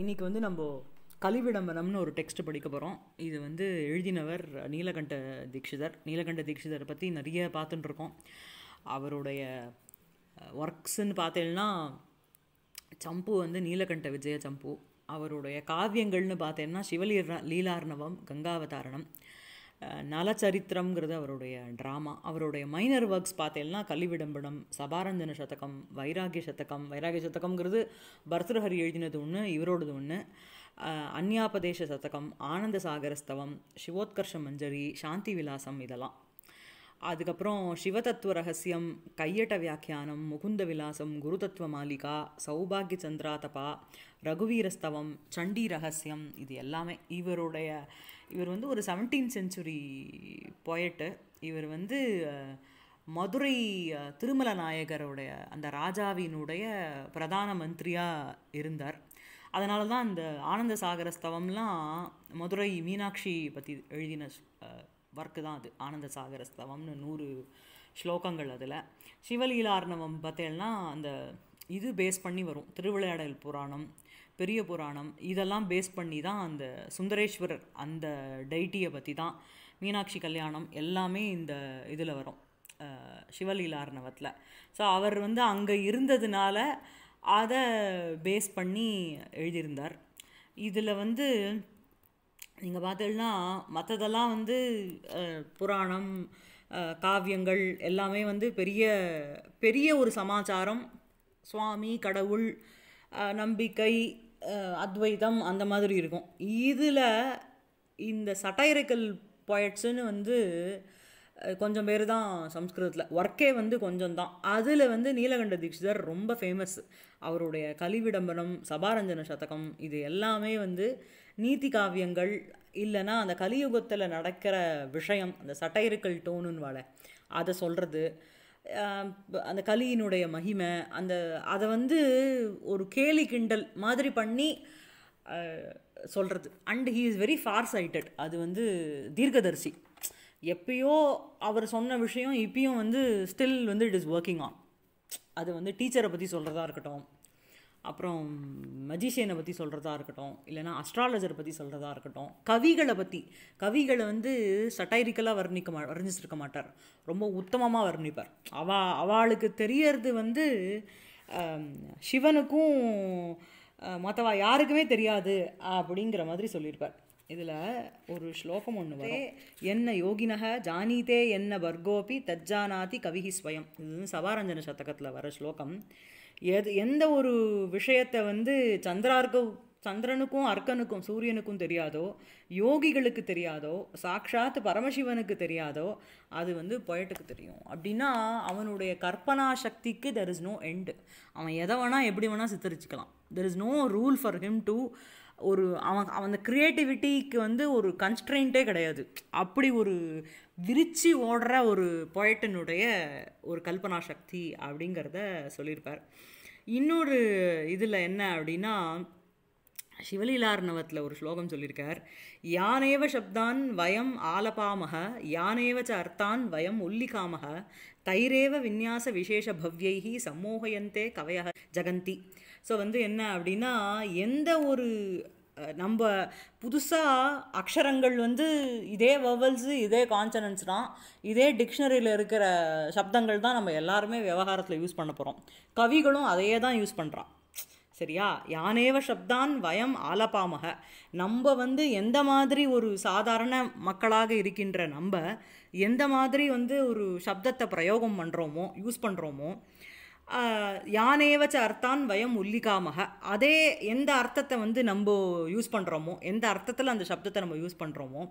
இன்றைக்கி வந்து நம்ம கலிவிடம்பரம்னு ஒரு டெக்ஸ்ட் படிக்க போகிறோம் இது வந்து எழுதினவர் நீலகண்ட தீக்ஷிதர் நீலகண்ட தீக்ஷிதரை பற்றி நிறைய பார்த்துட்டுருக்கோம் அவருடைய ஒர்க்ஸ்ன்னு பார்த்தேன்னா சம்பு வந்து நீலகண்ட விஜய சம்பு அவருடைய காவியங்கள்னு பார்த்தேன்னா சிவலீர லீலார்ணவம் கங்காவதாரணம் நலச்சரித்திரம்ங்கிறது அவருடைய ட்ராமா அவருடைய மைனர் ஒர்க்ஸ் பார்த்தேன்னா கலிவிடம்படம் சபாரஞ்சன சதகம் வைராகிய சதகம் வைராகிய சதகம்ங்கிறது பர்தரஹரி எழுதினது ஒன்று இவரோடது ஒன்று அந்யாபதேச சதகம் ஆனந்த சாகரஸ்தவம் சிவோத்கர்ஷ மஞ்சரி சாந்தி விலாசம் இதெல்லாம் அதுக்கப்புறம் சிவதத்துவ ரகசியம் கையட்ட வியாக்கியானம் முகுந்த விலாசம் குரு தத்துவ மாலிகா சௌபாகிய சந்திராதபா ரகுவீரஸ்தவம் சண்டி ரகசியம் இது எல்லாமே இவருடைய இவர் வந்து ஒரு செவன்டீன் சென்ச்சுரி பொயட்டு இவர் வந்து மதுரை திருமல நாயகருடைய அந்த ராஜாவினுடைய பிரதான மந்திரியாக இருந்தார் அதனால தான் இந்த ஆனந்த சாகர ஸ்தவம்லாம் மதுரை மீனாட்சி பற்றி எழுதின ஒர்க்கு தான் அது ஆனந்த சாகர ஸ்தவம்னு நூறு ஸ்லோகங்கள் அதில் சிவலீலார்ணவம் பார்த்தேன்னா அந்த இது பேஸ் பண்ணி வரும் திருவிளையாடல் புராணம் பெரிய புராணம் இதெல்லாம் பேஸ் பண்ணி தான் அந்த சுந்தரேஸ்வரர் அந்த டைட்டியை பற்றி தான் மீனாட்சி கல்யாணம் எல்லாமே இந்த இதில் வரும் சிவலீலாரணவத்தில் ஸோ அவர் வந்து அங்கே இருந்ததுனால அதை பேஸ் பண்ணி எழுதியிருந்தார் இதில் வந்து நீங்கள் பார்த்தீங்கன்னா மற்றதெல்லாம் வந்து புராணம் காவியங்கள் எல்லாமே வந்து பெரிய பெரிய ஒரு சமாச்சாரம் சுவாமி கடவுள் நம்பிக்கை அத்வைதம் அந்த மாதிரி இருக்கும் இதில் இந்த சட்டையரைக்கல் பாய்ட்ஸுன்னு வந்து கொஞ்சம் பேர் தான் சம்ஸ்கிருதத்தில் ஒர்க்கே வந்து கொஞ்சம் தான் அதில் வந்து நீலகண்ட தீட்சிதர் ரொம்ப ஃபேமஸ் அவருடைய கலிவிடம்பனம் சபாரஞ்சன சதகம் இது எல்லாமே வந்து நீதி காவியங்கள் இல்லைன்னா அந்த கலியுகத்தில் நடக்கிற விஷயம் அந்த சட்டைரிக்கல் டோனுன்னு வாழ அதை சொல்கிறது அந்த கலியினுடைய மகிமை அந்த அதை வந்து ஒரு கேலி கிண்டல் மாதிரி பண்ணி சொல்கிறது and he is very far sighted அது வந்து தீர்க்கதரிசி எப்பயோ அவர் சொன்ன விஷயம் இப்பயும் வந்து ஸ்டில் வந்து இட் இஸ் ஒர்க்கிங் ஆன் அது வந்து டீச்சரை பற்றி சொல்கிறதா இருக்கட்டும் அப்புறம் மஜிஷியனை பற்றி சொல்கிறதா இருக்கட்டும் இல்லைனா அஸ்ட்ராலஜர் பற்றி சொல்கிறதா இருக்கட்டும் கவிகளை பற்றி கவிகளை வந்து சட்டைரிக்கலாக வர்ணிக்க மா வர்ணிச்சிருக்க மாட்டார் ரொம்ப உத்தமமாக வர்ணிப்பார் அவா அவளுக்கு தெரியறது வந்து சிவனுக்கும் மற்றவா யாருக்குமே தெரியாது அப்படிங்கிற மாதிரி சொல்லியிருப்பார் இதில் ஒரு ஸ்லோகம் ஒன்று வரும் என்ன யோகினக ஜானிதே என்ன வர்கோபி தஜ்ஜானாதி கவிஹி ஸ்வயம் இது சபாரஞ்சன சதகத்தில் வர ஸ்லோகம் எது எந்த ஒரு விஷயத்தை வந்து சந்திரார்க்க சந்திரனுக்கும் அர்க்கனுக்கும் சூரியனுக்கும் தெரியாதோ யோகிகளுக்கு தெரியாதோ சாக்ஷாத் பரமசிவனுக்கு தெரியாதோ அது வந்து பொயட்டுக்கு தெரியும் அப்படின்னா அவனுடைய கற்பனா சக்திக்கு தெர் இஸ் நோ எண்டு அவன் எதை வேணால் எப்படி வேணால் சித்தரிச்சுக்கலாம் there is no rule for him to ஒரு அவன் அந்த க்ரியேட்டிவிட்டிக்கு வந்து ஒரு கன்ஸ்ட்ரெயின்ட்டே கிடையாது அப்படி ஒரு விரிச்சு ஓடுற ஒரு பொயட்டினுடைய ஒரு கல்பனா சக்தி அப்படிங்கிறத சொல்லியிருப்பார் இன்னொரு இதில் என்ன அப்படின்னா சிவலீலார்ணவத்தில் ஒரு ஸ்லோகம் சொல்லியிருக்கார் யானேவ சப்தான் வயம் ஆலபாமக யானேவ ச அர்த்தான் வயம் உல்லிகாமக தைரேவ விநியாச விசேஷ பவ்யைகி சம்மோகயந்தே கவையக ஜகந்தி ஸோ வந்து என்ன அப்படின்னா எந்த ஒரு நம்ம புதுசாக அக்ஷரங்கள் வந்து இதே வவல்ஸு இதே கான்சனன்ஸ் தான் இதே டிக்ஷனரியில் இருக்கிற சப்தங்கள் தான் நம்ம எல்லாருமே விவகாரத்தில் யூஸ் பண்ண போகிறோம் கவிகளும் அதையே தான் யூஸ் பண்ணுறான் சரியா யானேவ சப்தான் வயம் ஆலப்பாமக நம்ம வந்து எந்த மாதிரி ஒரு சாதாரண மக்களாக இருக்கின்ற நம்ம எந்த மாதிரி வந்து ஒரு சப்தத்தை பிரயோகம் பண்ணுறோமோ யூஸ் பண்ணுறோமோ வச்ச அர்த்தான் வயம் உள்ளிகாமக அதே எந்த அர்த்தத்தை வந்து நம்ம யூஸ் பண்ணுறோமோ எந்த அர்த்தத்தில் அந்த சப்தத்தை நம்ம யூஸ் பண்ணுறோமோ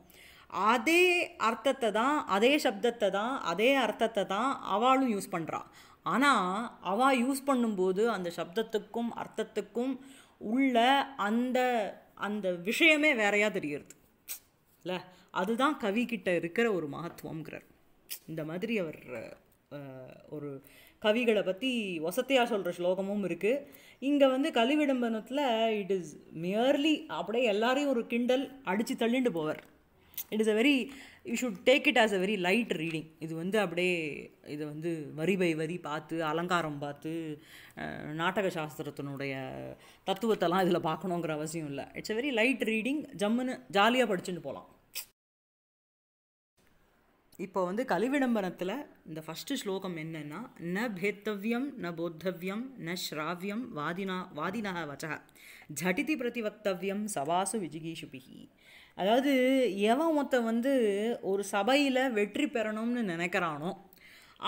அதே அர்த்தத்தை தான் அதே சப்தத்தை தான் அதே அர்த்தத்தை தான் அவளும் யூஸ் பண்ணுறா ஆனால் அவள் யூஸ் பண்ணும்போது அந்த சப்தத்துக்கும் அர்த்தத்துக்கும் உள்ள அந்த அந்த விஷயமே வேறையாக தெரிகிறது இல்லை அதுதான் கவிக்கிட்ட இருக்கிற ஒரு மகத்துவங்கிறார் இந்த மாதிரி அவர் ஒரு கவிகளை பற்றி ஒசத்தையாக சொல்கிற ஸ்லோகமும் இருக்குது இங்கே வந்து கலிவிடம்பனத்தில் இட் இஸ் மியர்லி அப்படியே எல்லாரையும் ஒரு கிண்டல் அடித்து தள்ளிண்டு போவார் it is a very you should take it as a very light reading இது வந்து அப்படியே இதை வந்து வரி பை வரி பார்த்து அலங்காரம் பார்த்து நாடக சாஸ்திரத்தினுடைய தத்துவத்தெல்லாம் இதில் பார்க்கணுங்கிற அவசியம் இல்லை it's a very light reading ஜம்முன்னு ஜாலியாக படிச்சுட்டு போகலாம் இப்போ வந்து கலிவிடம்பரத்தில் இந்த ஃபஸ்ட்டு ஸ்லோகம் என்னென்னா ந பேத்தவ்யம் ந போத்தவ்யம் ந ஸ்ராவியம் வாதினா வாதினாக வச்சக ஜட்டிதி பிரதிவக்தவ்யம் சவாசு விஜிகீஷுபிகி அதாவது எவன் மொத்த வந்து ஒரு சபையில் வெற்றி பெறணும்னு நினைக்கிறானோ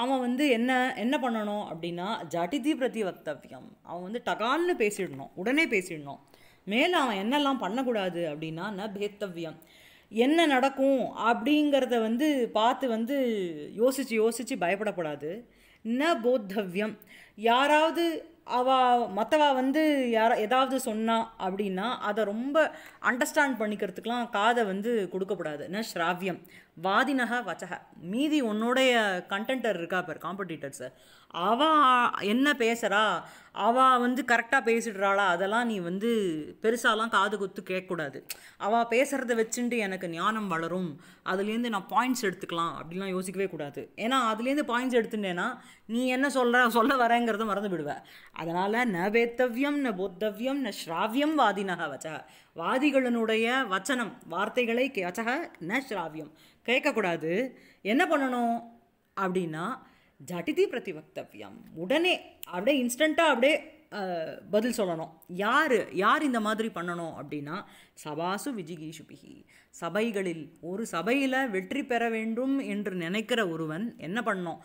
அவன் வந்து என்ன என்ன பண்ணணும் அப்படின்னா ஜட்டிதி பிரதிவக்தவ்யம் அவன் வந்து டகால்னு பேசிடணும் உடனே பேசிடணும் மேலே அவன் என்னெல்லாம் பண்ணக்கூடாது அப்படின்னா ந பேத்தவ்யம் என்ன நடக்கும் அப்படிங்கிறத வந்து பார்த்து வந்து யோசித்து யோசித்து பயப்படக்கூடாது ந போத்தவ்யம் யாராவது அவ மற்றவா வந்து யாரா ஏதாவது சொன்னால் அப்படின்னா அதை ரொம்ப அண்டர்ஸ்டாண்ட் பண்ணிக்கிறதுக்கெலாம் காதை வந்து கொடுக்கப்படாது ந ஸ்ராவியம் வாதினக வச்சக மீதி உன்னோடைய கண்டென்டர் இருக்கா பேர் காம்படிட்டர்ஸை சார் அவள் என்ன பேசுகிறா அவள் வந்து கரெக்டாக பேசிடுறாளா அதெல்லாம் நீ வந்து பெருசாலாம் காது குத்து கேட்கக்கூடாது அவள் பேசுகிறத வச்சுட்டு எனக்கு ஞானம் வளரும் அதுலேருந்து நான் பாயிண்ட்ஸ் எடுத்துக்கலாம் அப்படிலாம் யோசிக்கவே கூடாது ஏன்னா அதுலேருந்து பாயிண்ட்ஸ் எடுத்துட்டேன்னா நீ என்ன சொல்கிற சொல்ல வரேங்கிறத மறந்து விடுவேன் அதனால் ந வேத்தவ்யம் ந போத்தவ்யம் ந ஸ்ராவியம் வாதினக வச்ச வாதிகளினுடைய வச்சனம் வார்த்தைகளை வச்சக ந ஸ்ராவியம் கேட்கக்கூடாது என்ன பண்ணணும் அப்படின்னா ஜட்டிதி பிரதிவக்தவியம் உடனே அப்படியே இன்ஸ்டண்ட்டாக அப்படியே பதில் சொல்லணும் யார் யார் இந்த மாதிரி பண்ணணும் அப்படின்னா சபாசு விஜிகீஷுபிகி சபைகளில் ஒரு சபையில் வெற்றி பெற வேண்டும் என்று நினைக்கிற ஒருவன் என்ன பண்ணோம்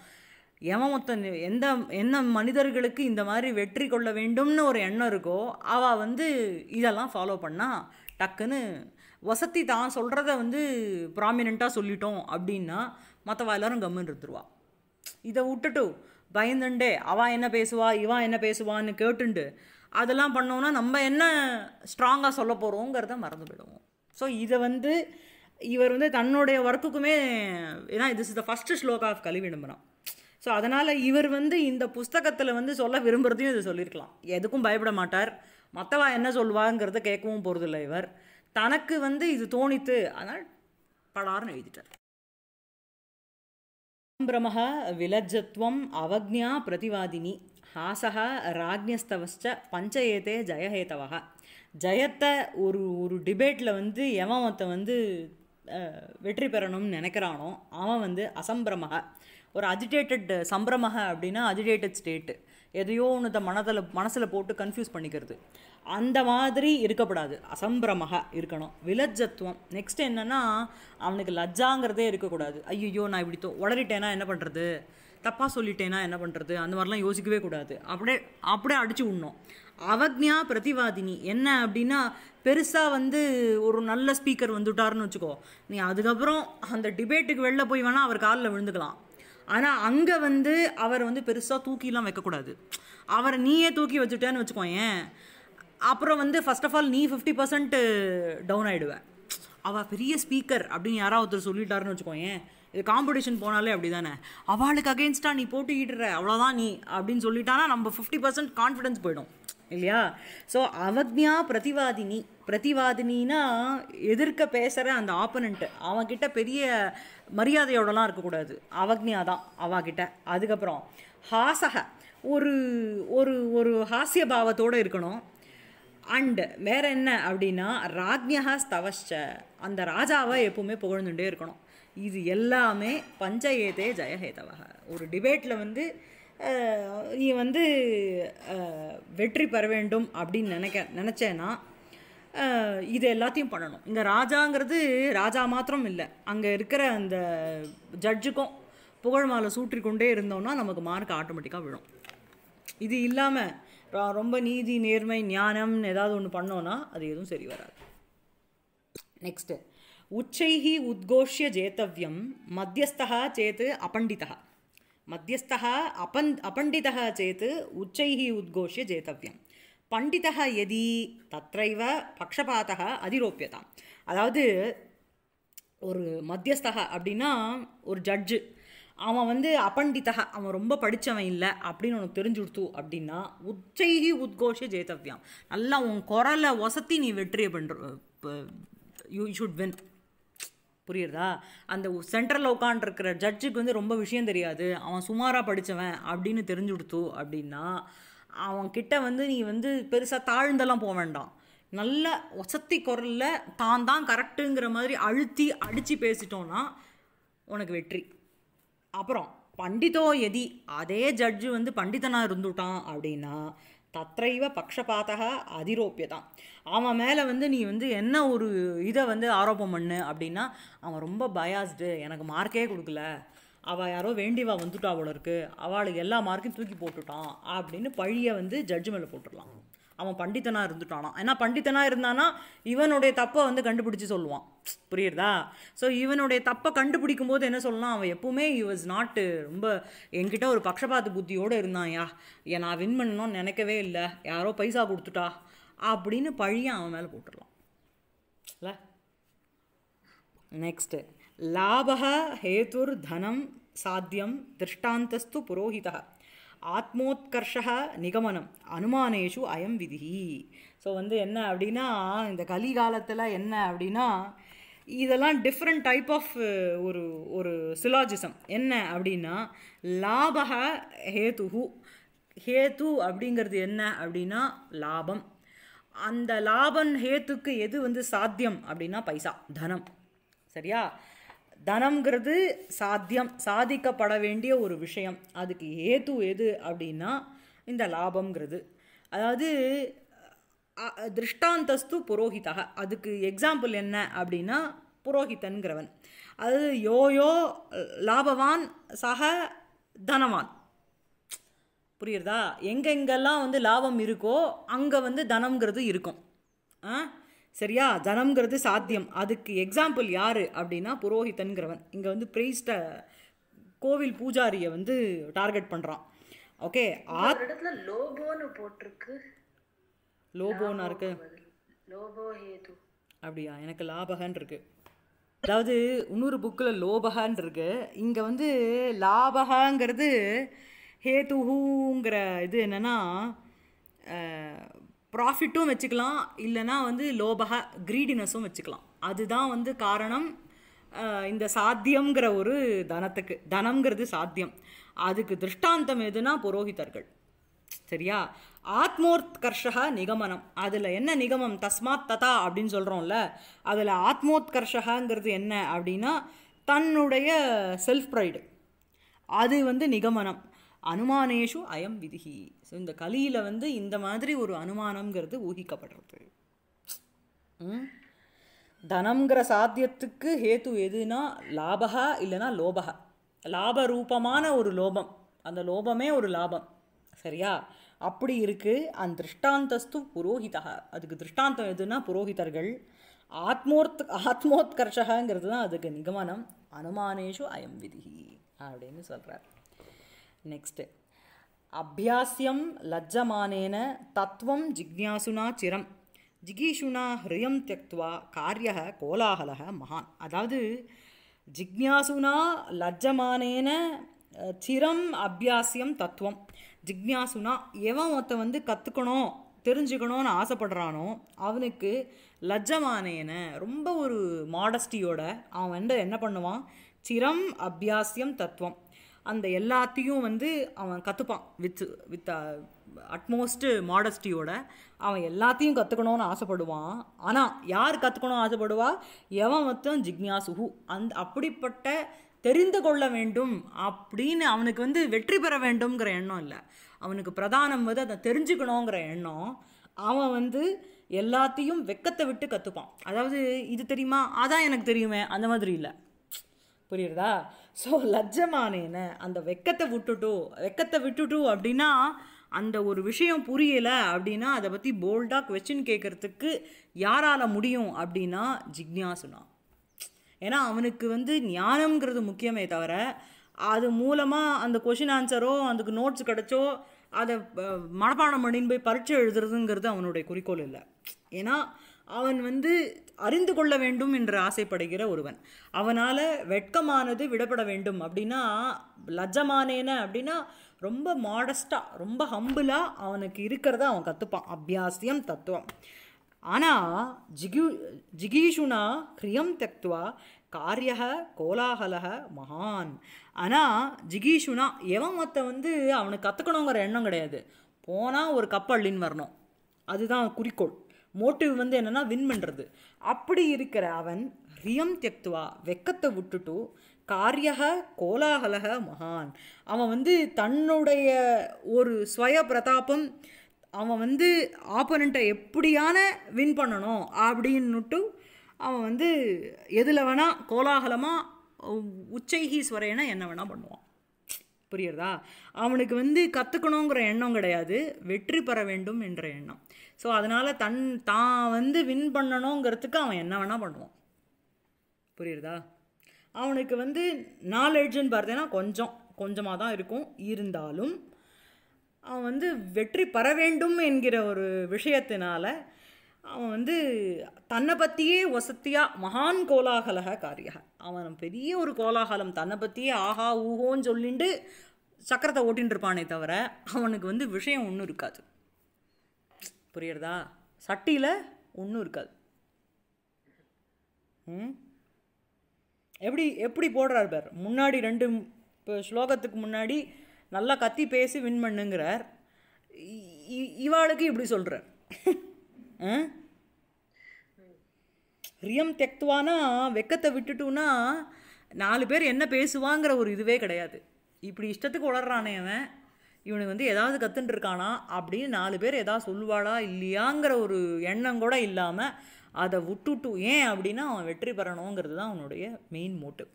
எவன் மொத்தம் எந்த என்ன மனிதர்களுக்கு இந்த மாதிரி வெற்றி கொள்ள வேண்டும்னு ஒரு எண்ணம் இருக்கோ அவள் வந்து இதெல்லாம் ஃபாலோ பண்ணால் டக்குன்னு வசதி தான் சொல்கிறத வந்து ப்ராமினெண்ட்டாக சொல்லிட்டோம் அப்படின்னா மற்றவா எல்லோரும் கம்முன்னு இருந்துருவாள் இதை விட்டுட்டு பயந்துண்டே அவன் என்ன பேசுவா இவன் என்ன பேசுவான்னு கேட்டுண்டு அதெல்லாம் பண்ணோன்னா நம்ம என்ன ஸ்ட்ராங்காக சொல்ல போகிறோங்கிறத மறந்து போயிடுவோம் ஸோ இதை வந்து இவர் வந்து தன்னுடைய ஒர்க்குக்குமே ஏன்னா this is the first shloka of Kalividambanam so அதனால் இவர் வந்து இந்த புஸ்தகத்தில் வந்து சொல்ல விரும்புகிறதையும் இதை சொல்லியிருக்கலாம் எதுக்கும் பயப்பட மாட்டார் மற்றவா என்ன சொல்லுவாங்கிறத கேட்கவும் போகிறதில்ல இவர் தனக்கு வந்து இது தோணித்து அதனால் படார்னு எழுதிட்டார் பிரம விலஜத்வம் அவக்ஞா பிரதிவாதினி ஹாசா ராஜ்யஸ்தவச்ச ஏதே ஜயஹேதவா ஜயத்தை ஒரு ஒரு டிபேட்டில் வந்து எவன் வந்து வெற்றி பெறணும்னு நினைக்கிறானோ அவன் வந்து அசம்பிரமக ஒரு அஜிடேட்டட் சம்பிரமக அப்படின்னா அஜிடேட்டட் ஸ்டேட்டு எதையோ ஒன்று தான் மனதில் மனசில் போட்டு கன்ஃபியூஸ் பண்ணிக்கிறது அந்த மாதிரி இருக்கப்படாது அசம்பிரமாக இருக்கணும் விலஜத்துவம் நெக்ஸ்ட் என்னென்னா அவனுக்கு லஜ்ஜாங்கிறதே இருக்கக்கூடாது ஐயோ நான் இப்படி தோ உளறிட்டேன்னா என்ன பண்ணுறது தப்பாக சொல்லிட்டேன்னா என்ன பண்ணுறது அந்த மாதிரிலாம் யோசிக்கவே கூடாது அப்படியே அப்படியே அடித்து விடணும் அவக்ஞா பிரதிவாதினி என்ன அப்படின்னா பெருசாக வந்து ஒரு நல்ல ஸ்பீக்கர் வந்துட்டாருன்னு வச்சுக்கோ நீ அதுக்கப்புறம் அந்த டிபேட்டுக்கு வெளில போய் வேணால் அவர் காலில் விழுந்துக்கலாம் ஆனால் அங்கே வந்து அவர் வந்து பெருசாக தூக்கிலாம் வைக்கக்கூடாது அவரை நீயே தூக்கி வச்சுட்டேன்னு வச்சுக்கோ ஏன் அப்புறம் வந்து ஃபஸ்ட் ஆஃப் ஆல் நீ ஃபிஃப்டி பர்சன்ட்டு டவுன் ஆகிடுவேன் அவள் பெரிய ஸ்பீக்கர் அப்படின்னு யாராவது ஒருத்தர் சொல்லிட்டாருன்னு வச்சுக்கோ ஏன் இது காம்படிஷன் போனாலே அப்படி தானே அவளுக்கு அகேன்ஸ்டாக நீ ஈடுற அவ்வளோதான் நீ அப்படின்னு சொல்லிட்டானா நம்ம ஃபிஃப்டி பர்சன்ட் கான்ஃபிடன்ஸ் போயிடும் இல்லையா ஸோ அவக்ஞா பிரதிவாதினி பிரதிவாதினா எதிர்க்க பேசுகிற அந்த ஆப்பனண்ட்டு அவன்கிட்ட பெரிய மரியாதையோடலாம் இருக்கக்கூடாது அவக்ஞா தான் அவாகிட்ட அதுக்கப்புறம் ஹாசக ஒரு ஒரு ஒரு ஹாஸ்ய பாவத்தோடு இருக்கணும் அண்டு வேற என்ன அப்படின்னா ராஜ்யா ஸ்தவஷ்ச அந்த ராஜாவை எப்பவுமே புகழ்ந்துட்டே இருக்கணும் இது எல்லாமே பஞ்சஹேதே ஏதே ஜெயஹேதவக ஒரு டிபேட்டில் வந்து நீ வந்து வெற்றி பெற வேண்டும் அப்படின்னு நினைக்க நினச்சேன்னா இது எல்லாத்தையும் பண்ணணும் இங்கே ராஜாங்கிறது ராஜா மாத்திரம் இல்லை அங்கே இருக்கிற அந்த ஜட்ஜுக்கும் புகழ் மாலை சூற்றி கொண்டே இருந்தோம்னா நமக்கு மார்க் ஆட்டோமேட்டிக்காக விழும் இது இல்லாமல் ரொம்ப நீதி நேர்மை ஞானம் ஏதாவது ஒன்று பண்ணோன்னா அது எதுவும் சரி வராது நெக்ஸ்ட்டு உச்சைஹி உத்கோஷிய ஜேத்தவ்யம் மத்தியஸ்தா சேத்து அபண்டிதா मध्यस्थः அபந் अपण्डितः चेत् उच्चैः உத்கோஷிய जेतव्यं பண்டிதக எதி தத்தைவ பக்ஷபாத்தக அதிரோப்பியதாம் அதாவது ஒரு மத்தியஸ்தக அப்படின்னா ஒரு ஜட்ஜு அவன் வந்து அப்பண்டிதக அவன் ரொம்ப படித்தவன் இல்லை அப்படின்னு உனக்கு தெரிஞ்சு கொடுத்து அப்படின்னா உச்சைகி உத்கோஷ ஜேத்தவியம் நல்லா உன் குரலை ஒசத்தி நீ வெற்றியை பண்ணுற யூ ஷுட் வின் புரியுறதா அந்த சென்ட்ரலில் உட்காண்டிருக்கிற ஜட்ஜுக்கு வந்து ரொம்ப விஷயம் தெரியாது அவன் சுமாராக படித்தவன் அப்படின்னு தெரிஞ்சு கொடுத்து அப்படின்னா அவன்கிட்ட வந்து நீ வந்து பெருசாக தாழ்ந்தெல்லாம் போக வேண்டாம் நல்ல ஒசத்தி குரலில் தான் தான் கரெக்டுங்கிற மாதிரி அழுத்தி அடித்து பேசிட்டோன்னா உனக்கு வெற்றி அப்புறம் பண்டிதோ எதி அதே ஜட்ஜு வந்து பண்டிதனாக இருந்துட்டான் அப்படின்னா தத்தைவ பக்ஷபாத்தக அதிரோப்பியதான் அவன் மேலே வந்து நீ வந்து என்ன ஒரு இதை வந்து ஆரோப்பம் பண்ணு அப்படின்னா அவன் ரொம்ப பயாஸ்டு எனக்கு மார்க்கே கொடுக்கல அவள் யாரோ வேண்டிவா வந்துட்டாவோட இருக்குது அவளுக்கு எல்லா மார்க்கையும் தூக்கி போட்டுட்டான் அப்படின்னு பழியை வந்து ஜட்ஜு மேலே போட்டுடலாம் அவன் பண்டித்தனாக இருந்துட்டானா ஏன்னா பண்டித்தனாக இருந்தானா இவனுடைய தப்பை வந்து கண்டுபிடிச்சி சொல்லுவான் புரியுறதா ஸோ இவனுடைய தப்பை கண்டுபிடிக்கும் போது என்ன சொல்லலாம் அவன் எப்பவுமே இ வாஸ் நாட்டு ரொம்ப என்கிட்ட ஒரு பக்ஷபாத்து புத்தியோடு இருந்தான் யா நான் வின் பண்ணணும்னு நினைக்கவே இல்லை யாரோ பைசா கொடுத்துட்டா அப்படின்னு பழியை அவன் மேலே போட்டுடலாம் இல்லை நெக்ஸ்ட்டு லாபக ஹேதுர் தனம் சாத்தியம் திருஷ்டாந்தஸ்து புரோஹிதா ஆத்மோத்கர்ஷா நிகமனம் அனுமானேஷு அயம் விதி ஸோ வந்து என்ன அப்படின்னா இந்த கலி காலத்தில் என்ன அப்படின்னா இதெல்லாம் டிஃப்ரெண்ட் டைப் ஆஃப் ஒரு ஒரு சிலாஜிசம் என்ன அப்படின்னா லாபக ஹேதுகு ஹேத்து அப்படிங்கிறது என்ன அப்படின்னா லாபம் அந்த லாபம் ஹேத்துக்கு எது வந்து சாத்தியம் அப்படின்னா பைசா தனம் சரியா தனம்ங்கிறது சாத்தியம் சாதிக்கப்பட வேண்டிய ஒரு விஷயம் அதுக்கு ஏது எது அப்படின்னா இந்த லாபம்ங்கிறது அதாவது திருஷ்டாந்தஸ்து புரோஹிதாக அதுக்கு எக்ஸாம்பிள் என்ன அப்படின்னா புரோஹிதன்கிறவன் அது யோயோ லாபவான் சக தனவான் புரியுறதா எங்கெங்கெல்லாம் வந்து லாபம் இருக்கோ அங்கே வந்து தனம்ங்கிறது இருக்கும் ஆ சரியா தனம்ங்கிறது சாத்தியம் அதுக்கு எக்ஸாம்பிள் யார் அப்படின்னா புரோஹிதன்கிறவன் இங்கே வந்து பிரீஸ்ட கோவில் பூஜாரியை வந்து டார்கெட் பண்ணுறான் ஓகே இடத்துல லோபோன்னு போட்டிருக்கு லோபோனா இருக்கு அப்படியா எனக்கு லாபகன் இருக்கு அதாவது இன்னொரு புக்கில் லோபகான் இருக்கு இங்கே வந்து லாபகாங்கிறது ஹேதுஹூங்கிற இது என்னென்னா ப்ராஃபிட்டும் வச்சுக்கலாம் இல்லைனா வந்து லோபக க்ரீடினஸும் வச்சுக்கலாம் அதுதான் வந்து காரணம் இந்த சாத்தியங்கிற ஒரு தனத்துக்கு தனம்ங்கிறது சாத்தியம் அதுக்கு திருஷ்டாந்தம் எதுனா புரோகிதர்கள் சரியா ஆத்மோத்கர்ஷக நிகமனம் அதில் என்ன நிகமம் தஸ்மாத் ததா அப்படின்னு சொல்கிறோம்ல அதில் ஆத்மோத்கர்ஷகங்கிறது என்ன அப்படின்னா தன்னுடைய செல்ஃப் ப்ரைடு அது வந்து நிகமனம் அனுமானேஷு அயம் விதிகி ஸோ இந்த கலியில் வந்து இந்த மாதிரி ஒரு அனுமானம்ங்கிறது ஊகிக்கப்படுறது தனம்ங்கிற சாத்தியத்துக்கு ஹேத்து எதுனா லாபகா இல்லைனா லோபகா லாப ரூபமான ஒரு லோபம் அந்த லோபமே ஒரு லாபம் சரியா அப்படி இருக்குது அந்த திருஷ்டாந்தஸ்து புரோஹிதா அதுக்கு திருஷ்டாந்தம் எதுனா புரோஹிதர்கள் ஆத்மோர்த் ஆத்மோத்கர்ஷகாங்கிறது தான் அதுக்கு நிகமனம் அனுமானேஷு அயம் விதி அப்படின்னு சொல்கிறார் நெக்ஸ்ட்டு அபியாசியம் லஜ்ஜமானேன தத்துவம் ஜிக்யாசுனா சிரம் ஜிகீஷுனா ஹிரயம் தியக்துவா காரிய கோலாகல மகான் அதாவது ஜிக்யாசுனா லஜ்ஜமானேன சிரம் அபியாசியம் தத்துவம் ஜிக்யாசுனா எவன் ஒருத்த வந்து கற்றுக்கணும் தெரிஞ்சுக்கணும்னு ஆசைப்படுறானோ அவனுக்கு லஜ்ஜமானேன ரொம்ப ஒரு மாடஸ்டியோட அவன் வந்து என்ன பண்ணுவான் சிரம் அபியாசியம் தத்துவம் அந்த எல்லாத்தையும் வந்து அவன் கற்றுப்பான் வித் வித் அட்மோஸ்ட்டு மாடஸ்டியோட அவன் எல்லாத்தையும் கற்றுக்கணும்னு ஆசைப்படுவான் ஆனால் யார் கற்றுக்கணும்னு ஆசைப்படுவா எவன் மொத்தம் ஜிக்னாசுகு அந்த அப்படிப்பட்ட தெரிந்து கொள்ள வேண்டும் அப்படின்னு அவனுக்கு வந்து வெற்றி பெற வேண்டும்ங்கிற எண்ணம் இல்லை அவனுக்கு பிரதானம் வந்து அதை தெரிஞ்சுக்கணுங்கிற எண்ணம் அவன் வந்து எல்லாத்தையும் வெக்கத்தை விட்டு கற்றுப்பான் அதாவது இது தெரியுமா அதான் எனக்கு தெரியுமே அந்த மாதிரி இல்லை புரியுறதா ஸோ லஜ்ஜமானேன அந்த வெக்கத்தை விட்டுட்டோ வெக்கத்தை விட்டுட்டோ அப்படின்னா அந்த ஒரு விஷயம் புரியலை அப்படின்னா அதை பற்றி போல்டாக கொஸ்டின் கேட்குறதுக்கு யாரால் முடியும் அப்படின்னா ஜிக்னாசுனா ஏன்னா அவனுக்கு வந்து ஞானம்ங்கிறது முக்கியமே தவிர அது மூலமாக அந்த கொஷின் ஆன்சரோ அதுக்கு நோட்ஸ் கிடச்சோ அதை மனப்பாடம் பண்ணின்னு போய் பரீட்சை எழுதுறதுங்கிறது அவனுடைய குறிக்கோள் இல்லை ஏன்னா அவன் வந்து அறிந்து கொள்ள வேண்டும் என்று ஆசைப்படுகிற ஒருவன் அவனால் வெட்கமானது விடப்பட வேண்டும் அப்படின்னா லஜமானேன அப்படின்னா ரொம்ப மாடஸ்டாக ரொம்ப ஹம்பிளாக அவனுக்கு இருக்கிறத அவன் கற்றுப்பான் அபியாசியம் தத்துவம் ஆனால் ஜிகு ஜிகீஷுனா கிரியம் தக்துவா காரிய கோலாகலக மகான் ஆனால் ஜிகீஷுனா எவன் மற்ற வந்து அவனுக்கு கற்றுக்கணுங்கிற எண்ணம் கிடையாது போனால் ஒரு கப்பள்ளின்னு வரணும் அதுதான் குறிக்கோள் மோட்டிவ் வந்து என்னென்னா வின் பண்ணுறது அப்படி இருக்கிற அவன் ரியம் தெக்துவா வெக்கத்தை விட்டுட்டு காரியக கோலாகலக மகான் அவன் வந்து தன்னுடைய ஒரு ஸ்வய பிரதாபம் அவன் வந்து ஆப்பனண்ட்டை எப்படியான வின் பண்ணணும் அப்படின்னுட்டு அவன் வந்து எதில் வேணால் கோலாகலமாக உச்சைகீஸ்வரையனை என்ன வேணால் பண்ணுவான் புரியுறதா அவனுக்கு வந்து கற்றுக்கணுங்கிற எண்ணம் கிடையாது வெற்றி பெற வேண்டும் என்ற எண்ணம் ஸோ அதனால் தன் தான் வந்து வின் பண்ணணுங்கிறதுக்கு அவன் என்ன வேணால் பண்ணுவான் புரியுறதா அவனுக்கு வந்து நாலெட்ஜுன்னு பார்த்தீங்கன்னா கொஞ்சம் கொஞ்சமாக தான் இருக்கும் இருந்தாலும் அவன் வந்து வெற்றி பெற வேண்டும் என்கிற ஒரு விஷயத்தினால் அவன் வந்து தன்னை பற்றியே வசத்தியாக மகான் கோலாகலக காரியாக அவன் பெரிய ஒரு கோலாகலம் தன்னை பற்றியே ஆஹா ஊஹோன்னு சொல்லிட்டு சக்கரத்தை ஓட்டின்னு இருப்பானே தவிர அவனுக்கு வந்து விஷயம் ஒன்றும் இருக்காது புரியுறதா சட்டியில் ஒன்றும் இருக்காது எப்படி எப்படி போடுறார் பேர் முன்னாடி ரெண்டு ஸ்லோகத்துக்கு முன்னாடி நல்லா கத்தி பேசி வின் பண்ணுங்கிறார் இவாளுக்கு இப்படி சொல்கிறார் ரியம் தெக்துவானா வெக்கத்தை விட்டுட்டுனா நாலு பேர் என்ன பேசுவாங்கிற ஒரு இதுவே கிடையாது இப்படி இஷ்டத்துக்கு உளர்றானே அவன் இவனுக்கு வந்து ஏதாவது கற்றுட்டு இருக்கானா அப்படின்னு நாலு பேர் எதாவது சொல்லுவாளா இல்லையாங்கிற ஒரு எண்ணம் கூட இல்லாமல் அதை விட்டுட்டு ஏன் அப்படின்னா அவன் வெற்றி பெறணுங்கிறது தான் அவனுடைய மெயின் மோட்டிவ்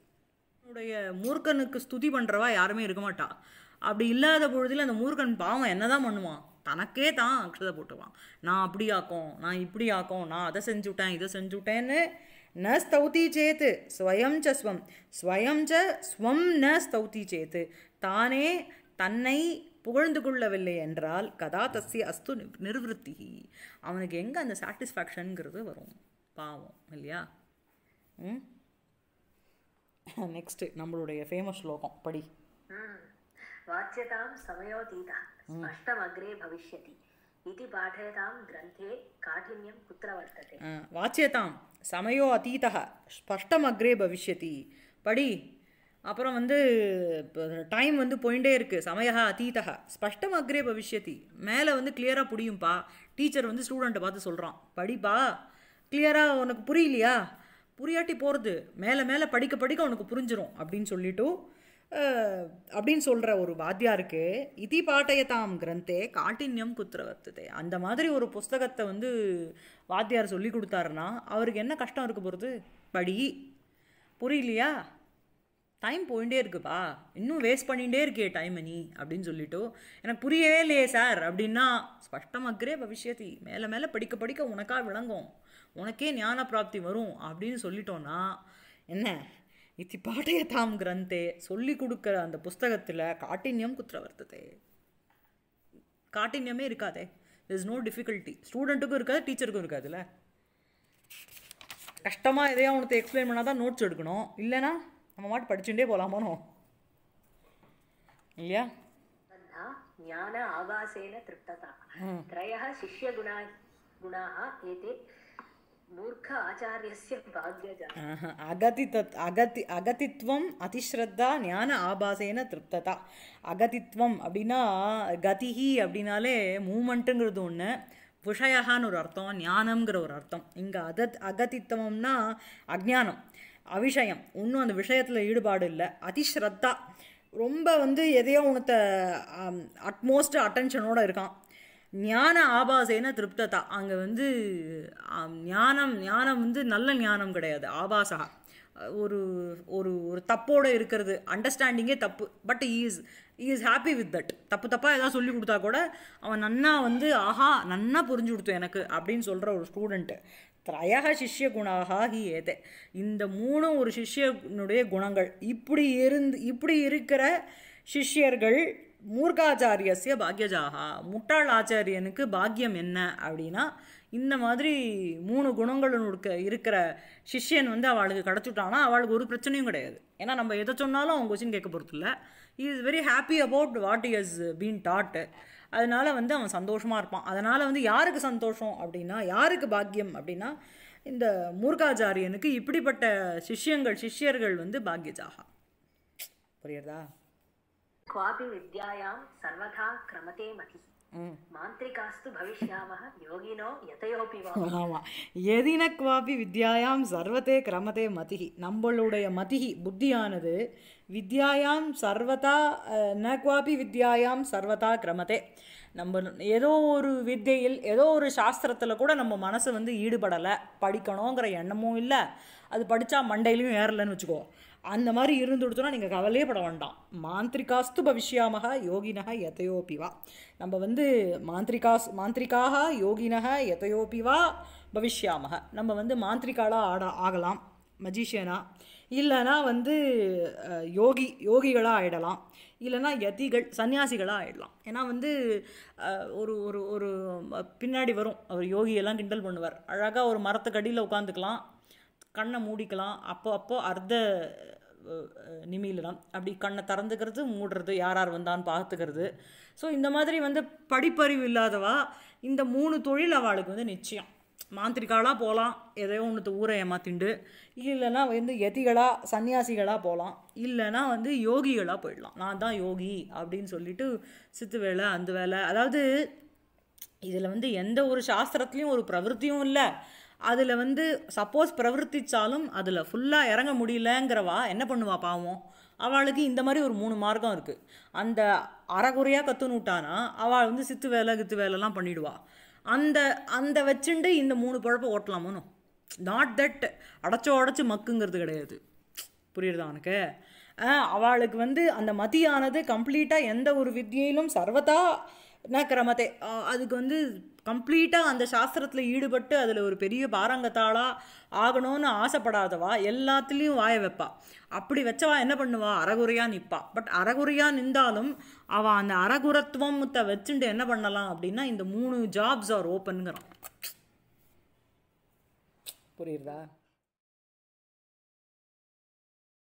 அவனுடைய மூர்க்கனுக்கு ஸ்துதி பண்ணுறவா யாருமே இருக்க மாட்டா அப்படி இல்லாத பொழுதில் அந்த மூர்க்கன் பாவம் என்ன தான் பண்ணுவான் தனக்கே தான் அக்ஷதை போட்டுவான் நான் அப்படி ஆக்கும் நான் இப்படி ஆக்கும் நான் அதை செஞ்சு விட்டேன் இதை விட்டேன்னு ந ஸ்தௌதி சேத்து ஸ்வயம் ச ஸ்வம் ஸ்வயம் ச ஸ்வம் ந ஸ்தௌதி சேத்து தானே தன்னை புகழ்ந்து கொள்ளவில்லை என்றால் கதா தஸ்ய அஸ்து நிர்வத்தி அவனுக்கு எங்கே அந்த சாட்டிஸ்ஃபேக்ஷனுங்கிறது வரும் பாவம் இல்லையா நெக்ஸ்ட் நெக்ஸ்ட்டு நம்மளுடைய ஃபேமஸ் ஸ்லோகம் படி வாச்சியதாம் சமயோதீதா ஸ்பஷ்டம் அக்ரே பவிஷ்யதி இது பாடயதாம் கிரந்தே காఠిన్యం குற்ற வர்த்ததே வாச்சியதாம் சமயோ அதீதா ஸ்பஷ்டம் அக்ரே பவிஷ்யதி படி அப்புறம் வந்து டைம் வந்து போயிட்டே இருக்குது சமயா அதீதகா ஸ்பஷ்டம் அக்ரே பவிஷ்யத்தி மேலே வந்து கிளியராக புரியும்ப்பா டீச்சர் வந்து ஸ்டூடெண்ட்டை பார்த்து சொல்கிறான் படிப்பா கிளியராக உனக்கு புரியலையா புரியாட்டி போகிறது மேலே மேலே படிக்க படிக்க உனக்கு புரிஞ்சிடும் அப்படின்னு சொல்லிட்டு அப்படின்னு சொல்கிற ஒரு வாத்தியாருக்கு இதி பாட்டயதாம் கிரந்தே காட்டின்யம் குத்திர வர்த்ததே அந்த மாதிரி ஒரு புஸ்தகத்தை வந்து வாத்தியார் சொல்லி கொடுத்தாருன்னா அவருக்கு என்ன கஷ்டம் இருக்க போகிறது படி புரியலையா டைம் போயிட்டே இருக்குப்பா இன்னும் வேஸ்ட் பண்ணிகிட்டே இருக்கே டைம் நீ அப்படின்னு சொல்லிட்டு எனக்கு புரியவே இல்லையே சார் அப்படின்னா ஸ்பஷ்டமாக்கிறே பவிஷ்யத்தி மேலே மேலே படிக்க படிக்க உனக்கா விளங்கும் உனக்கே ஞான பிராப்தி வரும் அப்படின்னு சொல்லிட்டோன்னா என்ன இத்தி பாட்டைய தாம் கிரந்தே சொல்லி கொடுக்குற அந்த புஸ்தகத்தில் காட்டின்யம் குத்திர வர்த்ததே காட்டின்யமே இருக்காதே இஸ் நோ டிஃபிகல்ட்டி ஸ்டூடெண்ட்டுக்கும் இருக்காது டீச்சருக்கும் இருக்காதுல்ல கஷ்டமாக எதையோ அவனுக்கு எக்ஸ்பிளைன் பண்ணால் தான் நோட்ஸ் எடுக்கணும் இல்லைனா நம்ம மாட்டு படிச்சுட்டே போகலாமானோ இல்லையா ஞான ஆபாசேன திருப்ததா திரய சிஷ்ய குணா குணாः आचार्यस्य அகதி अगतित अगति அகதித்வம் அதிஸ்ரத்தா ஞான ஆபாசேன திருப்ததா அகதித்வம் அப்படின்னா கதிஹி அப்படின்னாலே மூமெண்ட்டுங்கிறது ஒன்று புஷயகான்னு ஒரு அர்த்தம் ஞானம்ங்கிற ஒரு அர்த்தம் இங்கே அகத் அகதித்துவம்னா அஜானம் அவிஷயம் இன்னும் அந்த விஷயத்தில் ஈடுபாடு இல்லை அதிஸ்ரத்தா ரொம்ப வந்து எதையோ உனத்த அட்மோஸ்ட் அட்டென்ஷனோடு இருக்கான் ஞான ஆபாசேன திருப்ததா அங்கே வந்து ஞானம் ஞானம் வந்து நல்ல ஞானம் கிடையாது ஆபாசகா ஒரு ஒரு ஒரு தப்போடு இருக்கிறது அண்டர்ஸ்டாண்டிங்கே தப்பு but is is happy with that தப்பு தப்பாக எதாவது சொல்லி கொடுத்தா கூட அவன் நன்னா வந்து ஆஹா நன்னா புரிஞ்சு கொடுத்தோம் எனக்கு அப்படின்னு சொல்கிற ஒரு ஸ்டூடெண்ட்டு திரையாக சிஷ்ய குணாக ஏதே இந்த மூணும் ஒரு சிஷ்யனுடைய குணங்கள் இப்படி இருந்து இப்படி இருக்கிற சிஷ்யர்கள் மூர்காச்சாரியஸ்ய பாக்யஜாகா முட்டாள் ஆச்சாரியனுக்கு பாக்கியம் என்ன அப்படின்னா இந்த மாதிரி மூணு குணங்களும் இருக்கிற சிஷ்யன் வந்து அவளுக்கு கிடச்சிட்டானா அவளுக்கு ஒரு பிரச்சனையும் கிடையாது ஏன்னா நம்ம எதை சொன்னாலும் அவங்க கொஸ்டின் கேட்க போகிறது இல்லை is very happy about what is been that அதனால் வந்து அவன் சந்தோஷமாக இருப்பான் அதனால் வந்து யாருக்கு சந்தோஷம் அப்படின்னா யாருக்கு பாக்கியம் அப்படின்னா இந்த மூர்காச்சாரியனுக்கு இப்படிப்பட்ட சிஷ்யங்கள் சிஷ்யர்கள் வந்து பாக்கியஜாகா புரியுறதா காபி வித்யாயாம் சர்வதா கிரமதே மகிழ்ச்சி மாந்திரிகாஸ்து பவிஷ்யாம யோகினோ எதையோபி ஆமாம் எதின குவாபி வித்யாயாம் சர்வத்தே கிரமத்தே மதி நம்மளுடைய மதி புத்தியானது வித்யாயாம் சர்வதா ந குவாபி வித்யாயாம் சர்வதா கிரமத்தே நம்ம ஏதோ ஒரு வித்தியில் ஏதோ ஒரு சாஸ்திரத்தில் கூட நம்ம மனசு வந்து ஈடுபடலை படிக்கணுங்கிற எண்ணமும் இல்லை அது படித்தா மண்டையிலையும் ஏறலைன்னு வச்சுக்கோ அந்த மாதிரி இருந்து கொடுத்தோன்னா நீங்கள் கவலையே பட வேண்டாம் மாந்திரிகாஸ்து பவிஷ்யாமக யோகினக எதையோப்பிவா நம்ம வந்து மாந்திரிகாஸ் மாந்திரிக்காக யோகினக எதையோப்பிவா பவிஷ்யாமக நம்ம வந்து மாந்திரிகாலாக ஆட ஆகலாம் மஜிஷியனா இல்லைனா வந்து யோகி யோகிகளாக ஆகிடலாம் இல்லைனா யதிகள் சன்னியாசிகளாக ஆகிடலாம் ஏன்னா வந்து ஒரு ஒரு ஒரு பின்னாடி வரும் அவர் யோகியெல்லாம் கிண்டல் பண்ணுவார் அழகாக ஒரு மரத்துக்கடியில் உட்காந்துக்கலாம் கண்ணை மூடிக்கலாம் அப்போ அப்போ அர்த்த நிமிலாம் அப்படி கண்ணை திறந்துக்கிறது மூடுறது யார் யார் வந்தான்னு பார்த்துக்கிறது ஸோ இந்த மாதிரி வந்து படிப்பறிவு இல்லாதவா இந்த மூணு தொழில் அவளுக்கு வந்து நிச்சயம் மாந்திரிக்காலாக போகலாம் எதையோ ஒன்று ஊரை ஏமாத்திண்டு இல்லைன்னா வந்து எதிகளாக சன்னியாசிகளாக போகலாம் இல்லைன்னா வந்து யோகிகளாக போயிடலாம் நான் தான் யோகி அப்படின்னு சொல்லிட்டு சித்து வேலை அந்த வேலை அதாவது இதில் வந்து எந்த ஒரு சாஸ்திரத்துலேயும் ஒரு பிரவருத்தியும் இல்லை அதில் வந்து சப்போஸ் பிரவர்த்திச்சாலும் அதில் ஃபுல்லாக இறங்க முடியலங்கிறவா என்ன பண்ணுவா பாவம் அவளுக்கு இந்த மாதிரி ஒரு மூணு மார்க்கம் இருக்குது அந்த அறகுறையாக கற்றுன்னு விட்டானா அவள் வந்து சித்து வேலை கித்து வேலைலாம் பண்ணிவிடுவா அந்த அந்த வச்சுண்டு இந்த மூணு குழப்பம் ஓட்டலாமோன்னு நாட் தட் அடைச்சோ அடைச்சி மக்குங்கிறது கிடையாது புரியுறதா உனக்கு அவளுக்கு வந்து அந்த மதியானது கம்ப்ளீட்டாக எந்த ஒரு வித்தியிலும் சர்வதா நான் கிரமத்தை அதுக்கு வந்து கம்ப்ளீட்டாக அந்த சாஸ்திரத்தில் ஈடுபட்டு அதில் ஒரு பெரிய பாரங்கத்தாளாக ஆகணும்னு ஆசைப்படாதவா எல்லாத்துலேயும் வாய வைப்பா அப்படி வச்சவா என்ன பண்ணுவா அறகுறையாக நிற்பா பட் அறகுறையாக நின்றாலும் அவள் அந்த அறகுரத்துவத்தை வச்சுட்டு என்ன பண்ணலாம் அப்படின்னா இந்த மூணு ஜாப்ஸ் ஆர் ஓப்பனுங்கிறான் புரியுதா